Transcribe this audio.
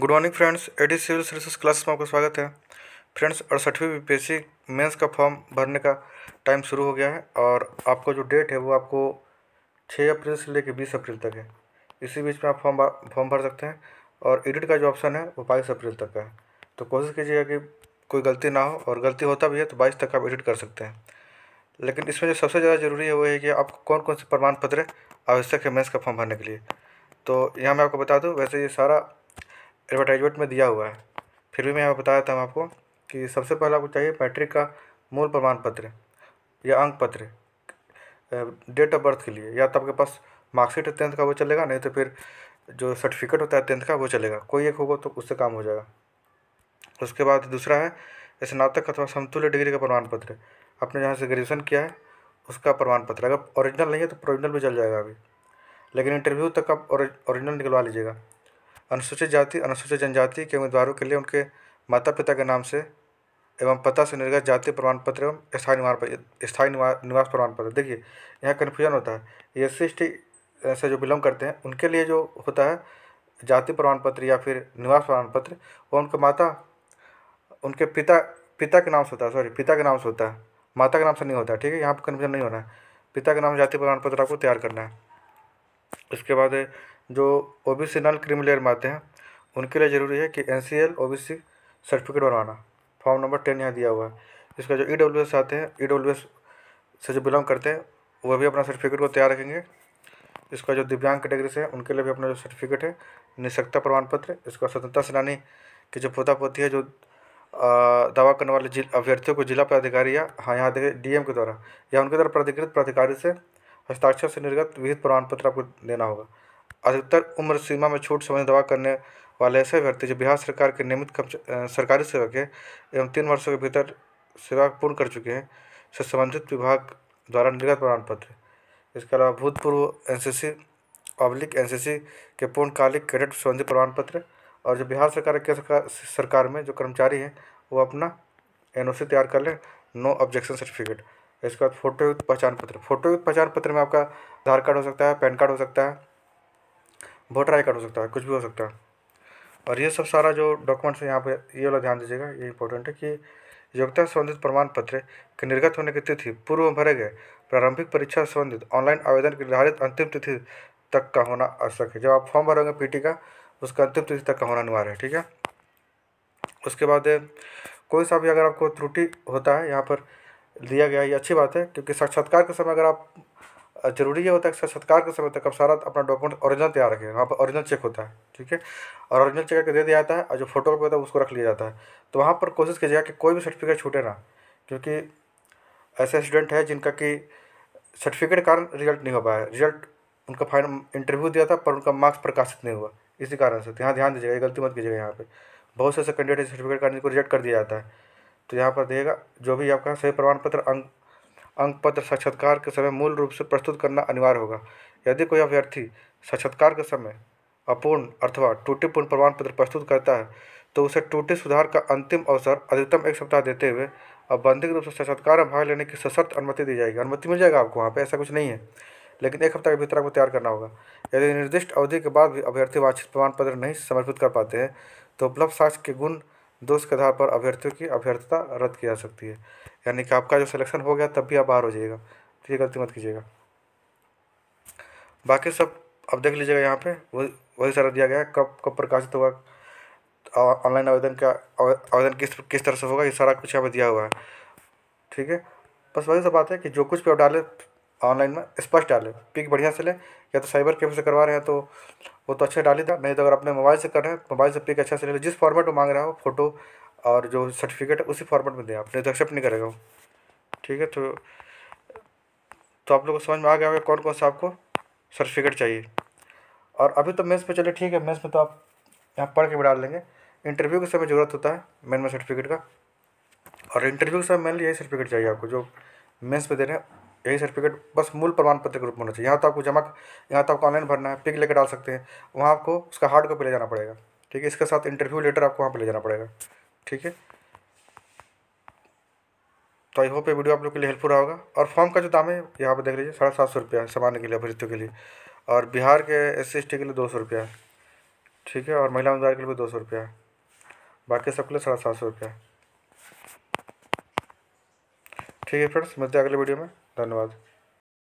good morning friends एडी civil services class में आपका स्वागत है फ्रेंड्स अड़सठवीं बी पी मेंस का फॉर्म भरने का टाइम शुरू हो गया है और आपका जो डेट है वो आपको 6 अप्रैल से लेकर 20 अप्रैल तक है इसी बीच में आप फॉर्म फॉर्म भर सकते हैं और एडिट का जो ऑप्शन है वो बाईस अप्रैल तक का है तो कोशिश कीजिएगा कि कोई गलती ना हो और गलती होता भी है तो बाईस तक आप एडिट कर सकते हैं लेकिन इसमें जो सबसे ज़्यादा ज़रूरी है वो है कि आपको कौन कौन से प्रमाण पत्र आवश्यक है मेन्स का फॉर्म भरने के लिए तो यहाँ मैं आपको बता दूँ वैसे ये सारा एडवर्टाइजमेंट में दिया हुआ है फिर भी मैं यहाँ बताया था आपको कि सबसे पहला आपको चाहिए मैट्रिक का मूल प्रमाण पत्र या अंक पत्र डेट ऑफ बर्थ के लिए या तो आपके पास मार्कशीट है टेंथ का वो चलेगा नहीं तो फिर जो सर्टिफिकेट होता है टेंथ का वो चलेगा कोई एक होगा तो उससे काम हो जाएगा उसके बाद दूसरा है स्नातक अथवा समतुल्य डिग्री का प्रमाण पत्र आपने जहाँ से ग्रेजुएशन किया है उसका प्रमाण पत्र अगर ओरिजिनल नहीं है तो प्रोविजनल भी चल जाएगा अभी लेकिन इंटरव्यू तक आप ओरिजिनल निकलवा लीजिएगा अनुसूचित जाति अनुसूचित जनजाति के उम्मीदवारों के लिए उनके माता पिता के नाम से एवं पता से निर्गत जाति प्रमाण पत्र एवं स्थायी निवास स्थायी निवास प्रमाण पत्र देखिए यहाँ कन्फ्यूजन होता है एस सी से जो बिलोंग करते हैं उनके लिए जो होता है जाति प्रमाण पत्र या फिर निवास प्रमाण पत्र वो उनके माता उनके पिता पिता के नाम से होता है सॉरी पिता के नाम से होता है माता के नाम से नहीं होता है ठीक है यहाँ पर कन्फ्यूजन नहीं होना है पिता के नाम जाति प्रमाण पत्र आपको तैयार करना है इसके बाद है जो O B C non creamy layer layer में आते हैं उनके लिए ज़रूरी है कि N C L O B C certificate बनवाना फॉर्म नंबर टेन यहाँ दिया हुआ है इसका जो ई डब्ल्यू एस आते हैं ई डब्ल्यू एस से जो बिलोंग करते हैं वह भी अपना सर्टिफिकेट को तैयार रखेंगे इसका जो दिव्यांग कैटेगरी से है उनके लिए भी अपना जो सर्टिफिकेट है निशक्ता प्रमाण पत्र इसका स्वतंत्रता सेनानी के जो पोता पोती है जो दावा करने वाले जिला अभ्यर्थियों को जिला पदाधिकारी या हाँ यहाँ डी एम के द्वारा या उनके द्वारा प्राधिकृत प्राधिकारी से हस्ताक्षर से निर्गत विहित प्रमाण पत्र आपको देना होगा अधिकतर उम्र सीमा में छूट संबंधी दवा करने वाले ऐसे व्यक्ति जो बिहार सरकार के नियमित सरकारी सेवक है एवं तीन वर्षों के भीतर सेवा पूर्ण कर चुके हैं से संबंधित विभाग द्वारा निर्गत प्रमाण पत्र इसके अलावा भूतपूर्व एनसीसी पब्लिक एनसीसी के पूर्णकालिक कैडेट संबंधित प्रमाण पत्र और जो बिहार सरकार के सरकार में जो कर्मचारी हैं वो अपना एनओसी तैयार कर लें नो ऑब्जेक्शन सर्टिफिकेट इसके बाद फोटोयुक्त पहचान पत्र फोटोयुक्त पहचान पत्र में आपका आधार कार्ड हो सकता है पैन कार्ड हो सकता है वोटर आई कार्ड हो सकता है कुछ भी हो सकता है और ये सब सारा जो डॉक्यूमेंट्स है यहाँ पर ये वाला ध्यान दीजिएगा ये इंपॉर्टेंट है कि योग्यता संबंधित प्रमाण पत्र के निर्गत होने की तिथि पूर्व में भरे गए प्रारंभिक परीक्षा संबंधित ऑनलाइन आवेदन की निर्धारित अंतिम तिथि तक का होना आवश्यक है जब आप फॉर्म भरोगे पीटी का उसका अंतिम तिथि तक का होना अनिवार्य है ठीक है उसके बाद कोई सा भी अगर आपको त्रुटि होता है यहाँ पर लिया गया ये अच्छी बात है क्योंकि साक्षात्कार के समय अगर आप जरूरी ये होता है कि साक्षात्कार के समय तक आप सारा अपना डॉक्यूमेंट ओरिजिनल तैयार रखें वहाँ पर ओरिजिनल चेक होता है ठीक है और ओरिजिनल चेक करके दे दिया जाता है और जो फोटो होता है उसको रख लिया जाता है तो वहाँ पर कोशिश कीजिएगा कि कोई भी सर्टिफिकेट छूटे ना क्योंकि ऐसे स्टूडेंट है जिनका कि सर्टिफिकेट कारण रिजल्ट नहीं हो पाया रिजल्ट उनका फाइनल इंटरव्यू दिया था पर उनका मार्क्स प्रकाशित नहीं हुआ इसी कारण से तो यहाँ ध्यान दीजिएगा गलती मत कीजिएगा यहाँ पर बहुत से ऐसे कैंडिडेट सर्टिफिकेट कारण जिनको रिजेक्ट कर दिया जाता है तो यहाँ पर देगा जो भी आपका सही प्रमाण पत्र अंक अंक पत्र साक्षात्कार के समय मूल रूप से प्रस्तुत करना अनिवार्य होगा यदि कोई अभ्यर्थी साक्षात्कार के समय अपूर्ण अथवा टूटीपूर्ण प्रमाण पत्र प्रस्तुत करता है तो उसे टूटे सुधार का अंतिम अवसर अधिकतम एक सप्ताह देते हुए बंधिक रूप से साक्षात्कार में भाग लेने की सशर्त अनुमति दी जाएगी अनुमति मिल जाएगा आपको वहाँ पर ऐसा कुछ नहीं है लेकिन एक हफ्ता के भीतर आपको तैयार करना होगा यदि निर्दिष्ट अवधि के बाद भी अभ्यर्थी वांछित प्रमाण पत्र नहीं समर्पित कर पाते हैं तो उपलब्ध साक्ष्य के गुण दोष के आधार पर अभ्यर्थियों की अभ्यर्थता रद्द की जा सकती है यानी कि आपका जो सिलेक्शन हो गया तब भी आप बाहर हो जाइएगा तो ये गलती मत कीजिएगा बाकी सब अब देख लीजिएगा यहाँ पे वही वही सारा दिया गया है कब कब प्रकाशित होगा ऑनलाइन आवेदन का आवेदन किस किस तरह से होगा ये सारा कुछ यहाँ पर दिया हुआ है ठीक है बस वही सब बात है कि जो कुछ भी आप डालें ऑनलाइन में स्पष्ट डालें पिक बढ़िया से लें या तो साइबर कैफे से करवा रहे हैं तो वो तो अच्छा डाली था नहीं तो अगर अपने मोबाइल से कर रहे हैं मोबाइल से पिक अच्छा से ले जिस फॉर्मेट में मांग रहा हो फोटो और जो सर्टिफिकेट है उसी फॉर्मेट में दें आप नहीं तो एक्सेप्ट नहीं करेगा वो ठीक है तो तो आप लोग को समझ में आ गया होगा कौन कौन सा आपको सर्टिफिकेट चाहिए और अभी तो मेन्स पर चले ठीक है मेन्स में तो आप यहाँ पढ़ के भी डाल लेंगे इंटरव्यू के समय ज़रूरत होता है मेन में सर्टिफिकेट का और इंटरव्यू के समय मेनली यही सर्टिफिकेट चाहिए आपको जो मेन्स पर दे रहे हैं यही सर्टिफिकेट बस मूल प्रमाण पत्र के रूप में होना चाहिए यहाँ तो आपको जमा यहाँ तो आपको ऑनलाइन भरना है पिक लेकर डाल सकते हैं वहाँ आपको उसका हार्ड कॉपी ले जाना पड़ेगा ठीक है इसके साथ इंटरव्यू लेटर आपको वहाँ पर ले जाना पड़ेगा ठीक है तो आई होप ये वीडियो आप लोग के लिए हेल्पफुल रहा होगा और फॉर्म का जो दाम है यहाँ पर देख लीजिए साढ़े सात सौ रुपया सामान्य के लिए अभ्यर्थियों के लिए और बिहार के एस सी के लिए दो सौ रुपया ठीक है और महिला उम्मीदवार के लिए भी दो सौ रुपया बाकी सबके लिए साढ़े सात सौ रुपया ठीक है फ्रेंड्स मिलते हैं अगले वीडियो में धन्यवाद